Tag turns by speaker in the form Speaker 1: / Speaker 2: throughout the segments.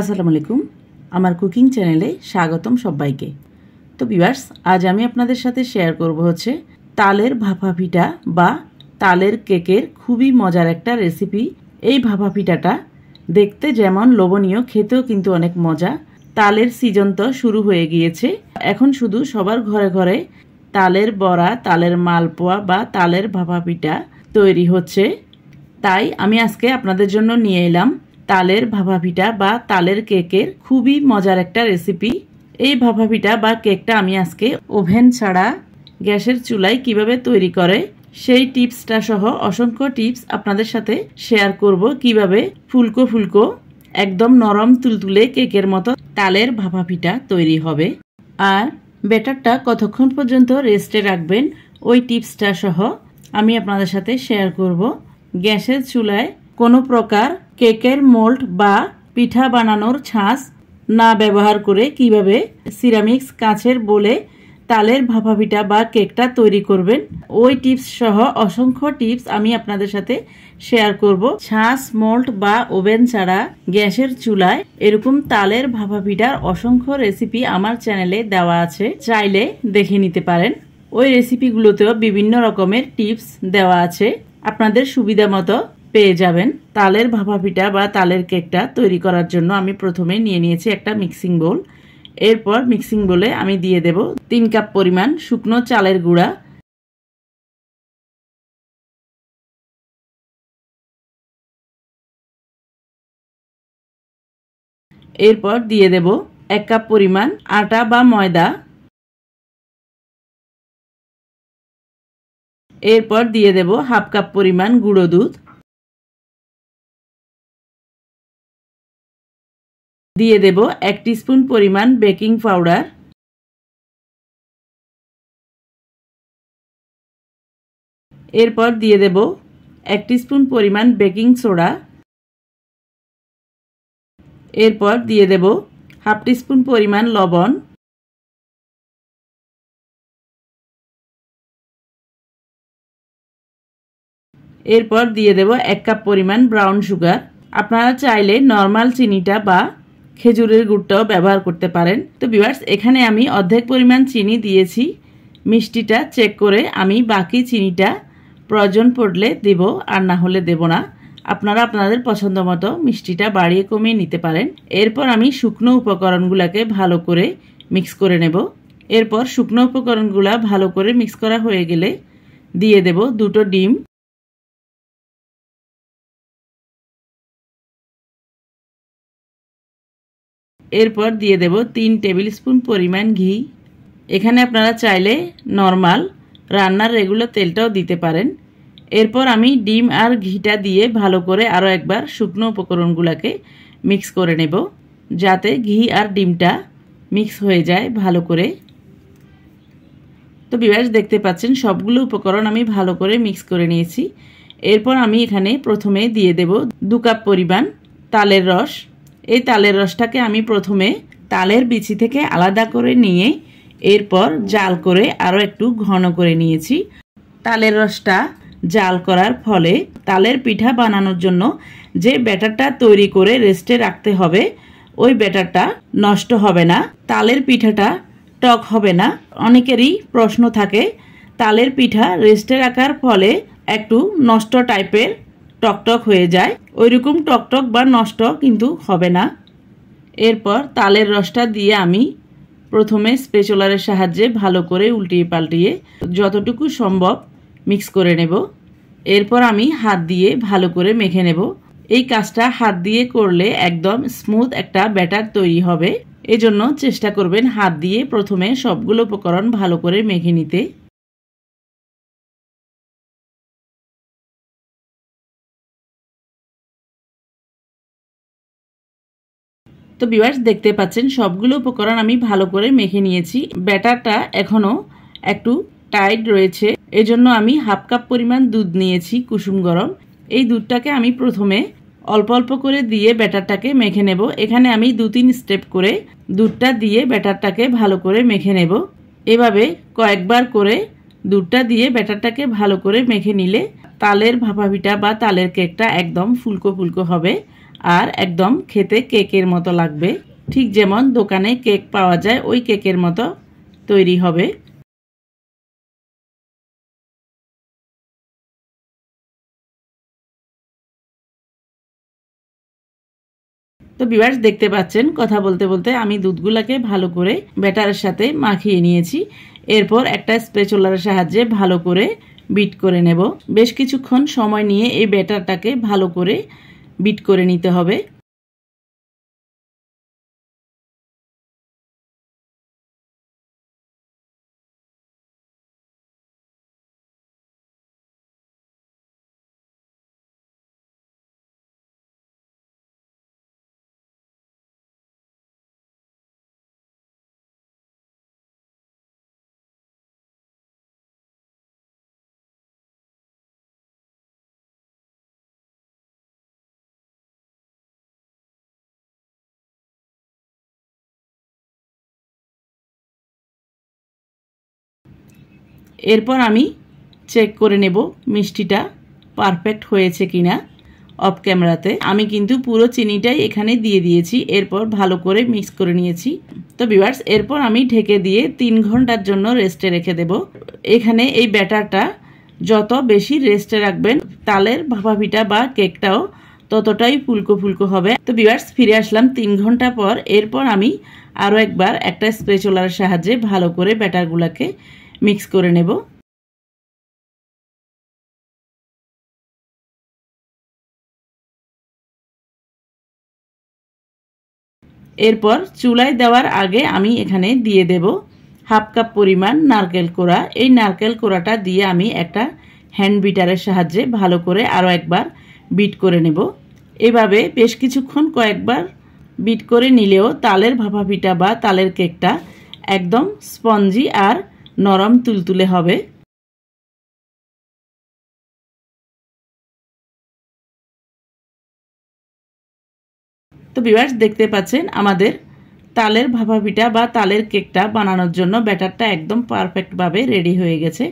Speaker 1: আসসালামু আলাইকুম আমার কুকিং চ্যানেলে স্বাগতম সবাইকে তো বিভার্স আজ আমি আপনাদের সাথে শেয়ার করব হচ্ছে তালের ভাপা পিঠা বা তালের কেকের খুবই মজার একটা রেসিপি এই ভাপা পিঠাটা দেখতে যেমন লোভনীয় খেতেও কিন্তু অনেক মজা তালের সিজন তো শুরু হয়ে গিয়েছে এখন শুধু সবার ঘরে ঘরে তালের বড়া তালের মালপোয়া বা তালের ভাপা পিঠা তৈরি হচ্ছে তাই আমি আজকে আপনাদের জন্য নিয়ে এলাম তালের ভাভাভিটা বা তালের কেকের খুবই মজার একটা রেসিপি এই ভাভাভিটা বা কেকটা আমি আজকে ওভেন ছাড়া গ্যাসের চুলায় কিভাবে তৈরি করে সেই টিপসটা সহ অসংখ্য টিপস আপনাদের সাথে শেয়ার করব কিভাবে ফুলকো ফুলকো একদম নরম তুলতুলে কেকের মতো তালের ভাভাভিটা তৈরি হবে আর ব্যাটারটা কতক্ষণ পর্যন্ত রেস্টে রাখবেন ওই টিপসটা সহ আমি আপনাদের সাথে শেয়ার করব গ্যাসের চুলায় কোনো প্রকার কেকের মোল্ড বা পিঠা বানানোর ছাঁচ না ব্যবহার করে কিভাবে সিরামিক্স কাঁচের বলে তালের ভাপা পিঠা বা কেকটা তৈরি করবেন ওই টিপস সহ অসংখ্য টিপস আমি আপনাদের সাথে শেয়ার করব ছাঁচ মোল্ট বা ওভেন ছাড়া গ্যাসের চুলায় এরকম তালের ভাপা পিঠার অসংখ্য রেসিপি আমার চ্যানেলে দেওয়া আছে চাইলে দেখে নিতে পারেন ওই রেসিপিগুলোতেও বিভিন্ন রকমের টিপস দেওয়া আছে আপনাদের সুবিধা মতো পেয়ে যাবেন তালের ভাপা পিঠা বা তালের কেকটা তৈরি করার জন্য আমি প্রথমে নিয়ে নিয়েছি একটা
Speaker 2: মিক্সিং বোল এরপর মিক্সিং বোলে আমি দিয়ে দেব তিন কাপ পরিমাণ শুকনো চালের
Speaker 3: গুঁড়া এরপর দিয়ে দেব এক কাপ পরিমাণ আটা বা ময়দা এরপর দিয়ে দেব হাফ কাপ পরিমাণ গুঁড়ো দুধ দিয়ে দেব এক স্পুন পরিমাণ বেকিং পাউডার
Speaker 2: এরপর দিয়ে দেব এক স্পুন পরিমাণ
Speaker 3: বেকিং সোডা এরপর দিয়ে দেব হাফ স্পুন পরিমাণ লবণ এরপর দিয়ে দেব এক কাপ
Speaker 2: পরিমাণ ব্রাউন সুগার আপনারা চাইলে নর্মাল চিনিটা বা খেজুরের গুড়টাও
Speaker 1: ব্যবহার করতে পারেন তো বিভার্স এখানে আমি অর্ধেক পরিমাণ চিনি দিয়েছি মিষ্টিটা চেক করে আমি বাকি চিনিটা প্রয়োজন পড়লে দেব আর না হলে দেব না আপনারা আপনাদের পছন্দ মতো মিষ্টিটা বাড়িয়ে কমিয়ে নিতে পারেন এরপর আমি শুকনো উপকরণগুলোকে ভালো করে মিক্স করে নেব এরপর শুকনো উপকরণগুলো ভালো করে মিক্স
Speaker 3: করা হয়ে গেলে দিয়ে দেব দুটো ডিম এরপর
Speaker 2: দিয়ে দেব তিন টেবিল স্পুন পরিমাণ ঘি এখানে আপনারা চাইলে নর্মাল
Speaker 1: রান্নার রেগুলার তেলটাও দিতে পারেন এরপর আমি ডিম আর ঘিটা দিয়ে ভালো করে আরও একবার শুকনো উপকরণগুলোকে মিক্স করে নেব যাতে ঘি আর ডিমটা মিক্স হয়ে যায় ভালো করে তো বিবাস দেখতে পাচ্ছেন সবগুলো উপকরণ আমি ভালো করে মিক্স করে নিয়েছি এরপর আমি এখানে প্রথমে দিয়ে দেব দু কাপ পরিমাণ তালের রস এই তালের রসটাকে আমি প্রথমে তালের বিচি থেকে আলাদা করে নিয়ে এরপর জাল করে আরও একটু ঘন করে নিয়েছি তালের রসটা জাল করার ফলে তালের পিঠা বানানোর জন্য যে ব্যাটারটা তৈরি করে রেস্টে রাখতে হবে ওই ব্যাটারটা নষ্ট হবে না তালের পিঠাটা টক হবে না অনেকেরই প্রশ্ন থাকে তালের পিঠা রেস্টে রাখার ফলে একটু নষ্ট টাইপের টকটক হয়ে যায় ওইরকম টকটক বা নষ্ট কিন্তু হবে না এরপর তালের রসটা দিয়ে আমি প্রথমে স্পেচলারের সাহায্যে ভালো করে উল্টিয়ে পাল্টিয়ে যতটুকু সম্ভব মিক্স করে নেব এরপর আমি হাত দিয়ে ভালো করে মেখে নেব এই কাজটা হাত দিয়ে করলে একদম স্মুথ একটা ব্যাটার তৈরি হবে
Speaker 2: এজন্য চেষ্টা করবেন হাত দিয়ে প্রথমে সবগুলো উপকরণ ভালো করে মেখে নিতে
Speaker 3: তো বিবাস দেখতে পাচ্ছেন
Speaker 2: সবগুলো উপকরণ আমি ভালো করে মেখে নিয়েছি ব্যাটারটা এখনও একটু
Speaker 1: টাইট রয়েছে এজন্য আমি হাফ কাপ পরিমাণ দুধ নিয়েছি কুসুম গরম এই দুধটাকে আমি প্রথমে অল্প অল্প করে দিয়ে ব্যাটারটাকে মেখে নেব এখানে আমি দু তিন স্টেপ করে দুধটা দিয়ে ব্যাটারটাকে ভালো করে মেখে নেব এভাবে কয়েকবার করে দুধটা দিয়ে ব্যাটারটাকে ভালো করে মেখে নিলে তালের ভাপাভিটা বা তালের কেকটা একদম ফুলকো ফুলকো হবে আর একদম খেতে কেকের মতো লাগবে ঠিক যেমন
Speaker 3: দোকানে কেক পাওয়া যায় ওই কেকের মতো তৈরি হবে তো বিবার দেখতে পাচ্ছেন কথা বলতে বলতে
Speaker 1: আমি দুধগুলাকে ভালো করে ব্যাটারের সাথে মাখিয়ে নিয়েছি এরপর একটা স্পেচুলার সাহায্যে ভালো করে বিট করে নেব বেশ কিছুক্ষণ সময় নিয়ে এই ব্যাটারটাকে ভালো করে
Speaker 3: বিট করে নিতে হবে
Speaker 2: এরপর আমি চেক করে নেব মিষ্টিটা পারফেক্ট হয়েছে কি না
Speaker 1: অফ ক্যামেরাতে আমি কিন্তু পুরো চিনিটাই এখানে দিয়ে দিয়েছি এরপর ভালো করে মিক্স করে নিয়েছি তো বিভার্স এরপর আমি ঢেকে দিয়ে তিন ঘন্টার জন্য রেস্টে রেখে দেব এখানে এই ব্যাটারটা যত বেশি রেস্টে রাখবেন তালের ভাপাভিটা বা কেকটাও ততটাই ফুলকো ফুলকো হবে তো বিভার্স ফিরে আসলাম তিন ঘন্টা পর এরপর আমি
Speaker 2: আরও একবার একটা চোলার সাহায্যে ভালো করে ব্যাটারগুলোকে মিক্স করে নেব
Speaker 3: এরপর চুলায়
Speaker 2: দেওয়ার আগে আমি এখানে দিয়ে দেব হাফ কাপ পরিমাণ নারকেল কোড়া এই নারকেল
Speaker 1: কোড়াটা দিয়ে আমি একটা হ্যান্ড বিটারের সাহায্যে ভালো করে আরও একবার বিট করে নেব এভাবে বেশ কিছুক্ষণ কয়েকবার বিট করে নিলেও তালের ভাপা
Speaker 2: পিঠা বা তালের কেকটা একদম স্পঞ্জি আর নরম তুলতুলে হবে
Speaker 3: তো বিভার্স দেখতে পাচ্ছেন আমাদের
Speaker 1: তালের ভাপা পিঠা বা তালের কেকটা বানানোর জন্য ব্যাটারটা একদম পারফেক্টভাবে রেডি হয়ে গেছে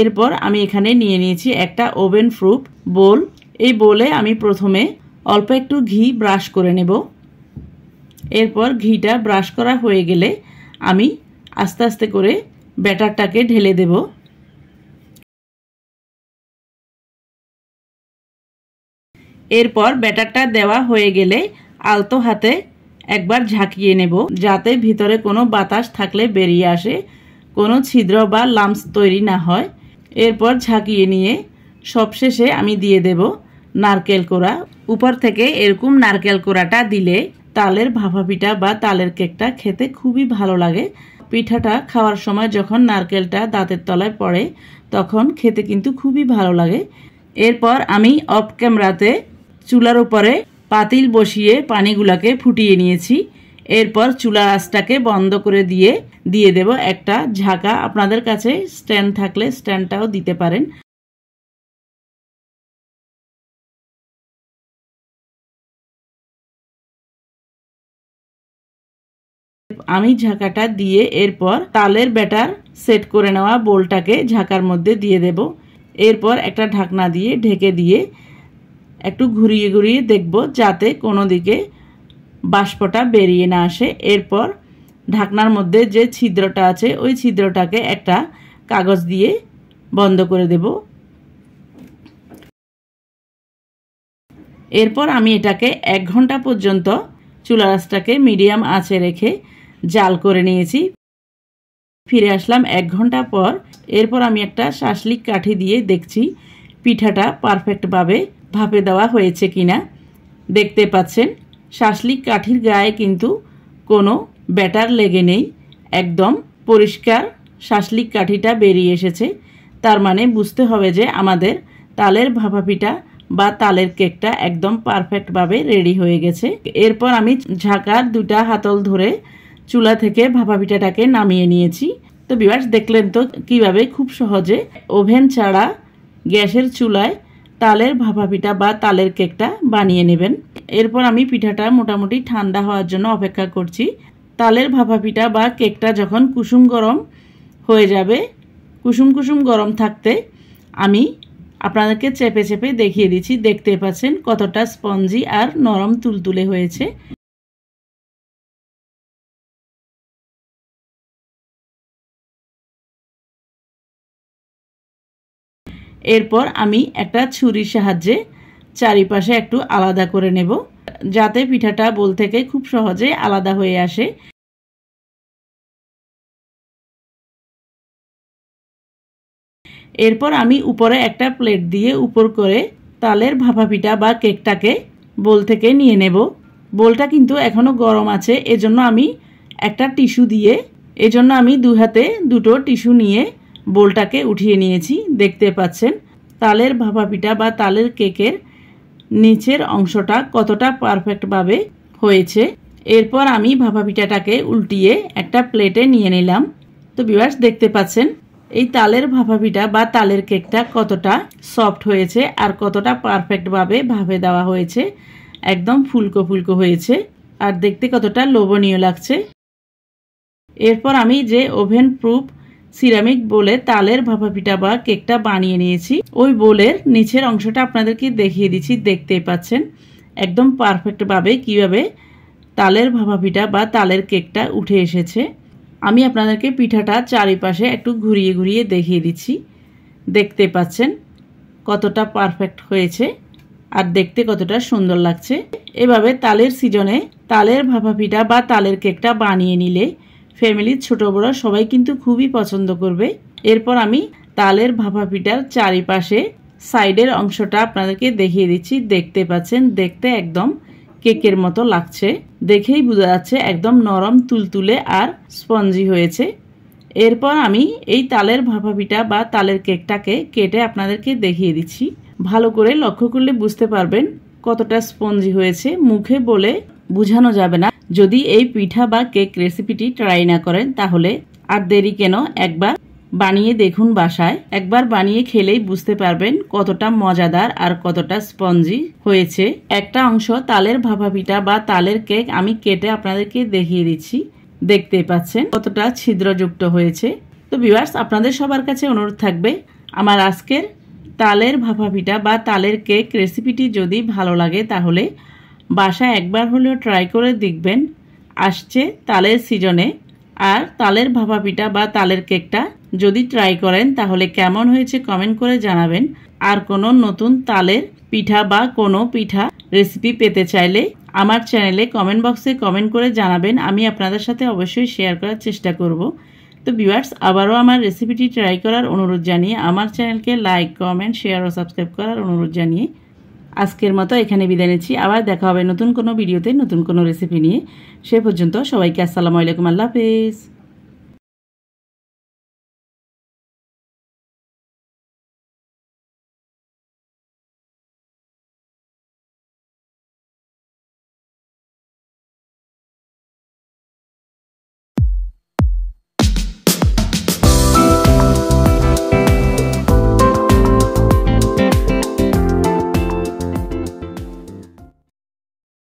Speaker 1: এরপর আমি এখানে নিয়ে নিয়েছি একটা ওভেন প্রুফ বোল এই বোলে আমি প্রথমে অল্প একটু ঘি ব্রাশ করে নেব এরপর ঘিটা ব্রাশ
Speaker 2: করা হয়ে গেলে আমি আস্তে আস্তে করে ব্যাটারটাকে ঢেলে দেব এরপর ব্যাটারটা দেওয়া হয়ে গেলে আলতো হাতে একবার ঝাঁকিয়ে নেব
Speaker 1: যাতে ভিতরে কোনো বাতাস থাকলে বেরিয়ে আসে কোনো ছিদ্র বা লামস তৈরি না হয় এরপর ঝাঁকিয়ে নিয়ে সবশেষে আমি দিয়ে দেব নারকেল কোড়া উপর থেকে এরকম নারকেল কোড়াটা দিলে তালের ভাপা বা তালের কেকটা খেতে খুবই ভালো লাগে পিঠাটা খাওয়ার সময় যখন নারকেলটা দাঁতের তলায় পড়ে তখন খেতে কিন্তু খুবই ভালো লাগে এরপর আমি অফ ক্যামেরাতে চুলার উপরে পাতিল বসিয়ে পানিগুলাকে ফুটিয়ে নিয়েছি এরপর চুলার
Speaker 2: আঁচটাকে বন্ধ করে দিয়ে দিয়ে দেব একটা ঝাঁকা আপনাদের কাছে স্ট্যান্ড থাকলে
Speaker 3: স্ট্যান্ডটাও দিতে পারেন
Speaker 2: আমি ঝাঁকাটা দিয়ে এরপর তালের ব্যাটার সেট করে নেওয়া বোলটাকে
Speaker 1: ঝাঁকার মধ্যে দিয়ে দেব এরপর একটা ঢাকনা দিয়ে ঢেকে দিয়ে একটু ঘুরিয়ে ঘুরিয়ে দেখব যাতে কোনো দিকে বাষ্পটা বেরিয়ে না আসে এরপর ঢাকনার মধ্যে যে ছিদ্রটা আছে ওই ছিদ্রটাকে একটা কাগজ দিয়ে বন্ধ করে দেব এরপর আমি এটাকে এক ঘন্টা পর্যন্ত চুলা রাসটাকে মিডিয়াম আঁচে রেখে জাল করে নিয়েছি ফিরে আসলাম এক ঘন্টা পর এরপর আমি একটা শাসলিক কাঠি দিয়ে দেখছি পিঠাটা পারফেক্টভাবে ভাপে দেওয়া হয়েছে কিনা দেখতে পাচ্ছেন শাসলিক কাঠির গায়ে কিন্তু কোনো ব্যাটার লেগে নেই একদম পরিষ্কার শাসলিক কাঠিটা বেরিয়ে এসেছে তার মানে বুঝতে হবে যে আমাদের তালের ভাপা পিঠা বা তালের কেকটা একদম পারফেক্টভাবে রেডি হয়ে গেছে এরপর আমি ঝাঁকার দুটা হাতল ধরে চুলা থেকে ভাপা পিঠাটাকে নামিয়ে নিয়েছি তো বিবাস দেখলেন তো কিভাবে খুব সহজে ওভেন ছাড়া গ্যাসের চুলায় তালের ভাপা পিঠা বা তালের কেকটা বানিয়ে নেবেন এরপর আমি পিঠাটা মোটামুটি ঠান্ডা হওয়ার জন্য অপেক্ষা করছি তালের ভাপা পিঠা বা কেকটা যখন কুসুম গরম হয়ে যাবে কুসুম কুসুম গরম থাকতে আমি আপনাদেরকে চেপে চেপে দেখিয়ে দিচ্ছি দেখতে পাচ্ছেন
Speaker 3: কতটা স্পঞ্জি আর নরম তুলতুলে হয়েছে এরপর আমি একটা ছুরির সাহায্যে চারিপাশে
Speaker 2: একটু আলাদা করে নেব যাতে পিঠাটা বোল থেকে খুব সহজে আলাদা হয়ে আসে
Speaker 3: এরপর আমি উপরে একটা প্লেট দিয়ে উপর করে তালের ভাপা পিঠা বা
Speaker 1: কেকটাকে বোল থেকে নিয়ে নেব বোলটা কিন্তু এখনও গরম আছে এজন্য আমি একটা টিস্যু দিয়ে এজন্য আমি দু হাতে দুটো টিস্যু নিয়ে বোলটাকে উঠিয়ে নিয়েছি দেখতে পাচ্ছেন তালের ভাপা পিঠা বা তালের কেকের নিচের অংশটা কতটা পারফেক্টভাবে হয়েছে এরপর আমি ভাপা পিঠাটাকে উল্টিয়ে একটা প্লেটে নিয়ে নিলাম তো বিবাস দেখতে পাচ্ছেন এই তালের ভাপা পিঠা বা তালের কেকটা কতটা সফট হয়েছে আর কতটা পারফেক্টভাবে ভাবে দেওয়া হয়েছে একদম ফুলকো ফুলকো হয়েছে আর দেখতে কতটা লোভনীয় লাগছে এরপর আমি যে ওভেন প্রুফ সিরামিক বোলে তালের ভাপা পিঠা বা কেকটা বানিয়ে নিয়েছি ওই বোলের নিচের অংশটা আপনাদেরকে দেখিয়ে দিচ্ছি দেখতেই পাচ্ছেন একদম পারফেক্টভাবে কিভাবে তালের ভাপা পিঠা বা তালের কেকটা উঠে এসেছে আমি আপনাদেরকে পিঠাটা চারিপাশে একটু ঘুরিয়ে ঘুরিয়ে দেখিয়ে দিচ্ছি দেখতে পাচ্ছেন কতটা পারফেক্ট হয়েছে আর দেখতে কতটা সুন্দর লাগছে এভাবে তালের সিজনে তালের ভাপা পিঠা বা তালের কেকটা বানিয়ে নিলে ফ্যামিলির ছোট বড় সবাই কিন্তু খুবই পছন্দ করবে এরপর আমি তালের ভাপা পিঠার চারিপাশে সাইডের অংশটা আপনাদেরকে দেখিয়ে দিচ্ছি দেখতে পাচ্ছেন দেখতে একদম কেকের মতো লাগছে দেখেই বোঝা যাচ্ছে একদম নরম তুলতুলে আর স্পঞ্জি হয়েছে এরপর আমি এই তালের ভাপা পিঠা বা তালের কেকটাকে কেটে আপনাদেরকে দেখিয়ে দিচ্ছি ভালো করে লক্ষ্য করলে বুঝতে পারবেন কতটা স্পঞ্জি হয়েছে মুখে বলে বোঝানো যাবে না যদি এই পিঠা বা কেক রেসিপিটি ট্রাই না করেন তাহলে আর দেরি কেন একবার বানিয়ে দেখুন বাসায় একবার বানিয়ে খেলেই বুঝতে পারবেন কতটা মজাদার আর কতটা স্পঞ্জি হয়েছে একটা অংশ তালের ভাপা পিঠা বা তালের কেক আমি কেটে আপনাদেরকে দেখিয়ে দিচ্ছি দেখতে পাচ্ছেন কতটা ছিদ্রযুক্ত হয়েছে তো ভিউয়ার্স আপনাদের সবার কাছে অনুরোধ থাকবে আমার আজকের তালের ভাপা পিঠা বা তালের কেক রেসিপিটি যদি ভালো লাগে তাহলে বাসা একবার হলেও ট্রাই করে দেখবেন আসছে তালের সিজনে আর তালের ভাপা পিঠা বা তালের কেকটা যদি ট্রাই করেন তাহলে কেমন হয়েছে কমেন্ট করে জানাবেন আর কোনো নতুন তালের পিঠা বা কোনো পিঠা রেসিপি পেতে চাইলে আমার চ্যানেলে কমেন্ট বক্সে কমেন্ট করে জানাবেন আমি আপনাদের সাথে অবশ্যই শেয়ার করার চেষ্টা করব তো ভিউয়ার্স আবারও আমার রেসিপিটি ট্রাই করার অনুরোধ জানিয়ে আমার চ্যানেলকে লাইক কমেন্ট শেয়ার ও সাবস্ক্রাইব করার অনুরোধ জানিয়ে আজকের মতো এখানে বিদায় নিচ্ছি আবার দেখা হবে নতুন কোনো ভিডিওতে নতুন কোনো রেসিপি নিয়ে সে পর্যন্ত সবাইকে আসসালামু
Speaker 3: আলাইকুম আল্লাহ হাফিজ